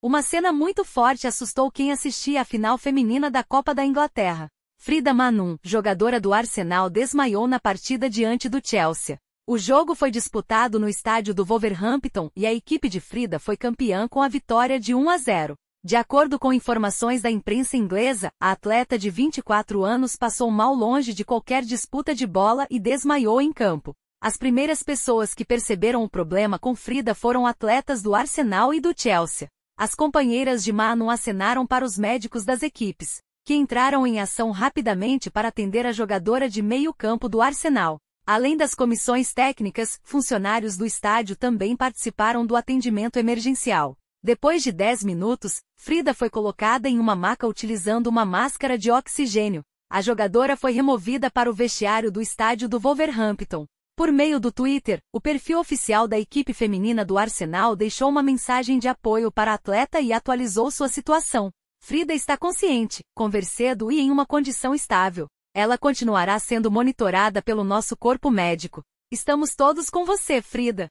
Uma cena muito forte assustou quem assistia à final feminina da Copa da Inglaterra. Frida Manum, jogadora do Arsenal, desmaiou na partida diante do Chelsea. O jogo foi disputado no estádio do Wolverhampton e a equipe de Frida foi campeã com a vitória de 1 a 0. De acordo com informações da imprensa inglesa, a atleta de 24 anos passou mal longe de qualquer disputa de bola e desmaiou em campo. As primeiras pessoas que perceberam o problema com Frida foram atletas do Arsenal e do Chelsea. As companheiras de Mano acenaram para os médicos das equipes, que entraram em ação rapidamente para atender a jogadora de meio campo do Arsenal. Além das comissões técnicas, funcionários do estádio também participaram do atendimento emergencial. Depois de 10 minutos, Frida foi colocada em uma maca utilizando uma máscara de oxigênio. A jogadora foi removida para o vestiário do estádio do Wolverhampton, por meio do Twitter, o perfil oficial da equipe feminina do Arsenal deixou uma mensagem de apoio para a atleta e atualizou sua situação. Frida está consciente, conversado e em uma condição estável. Ela continuará sendo monitorada pelo nosso corpo médico. Estamos todos com você, Frida.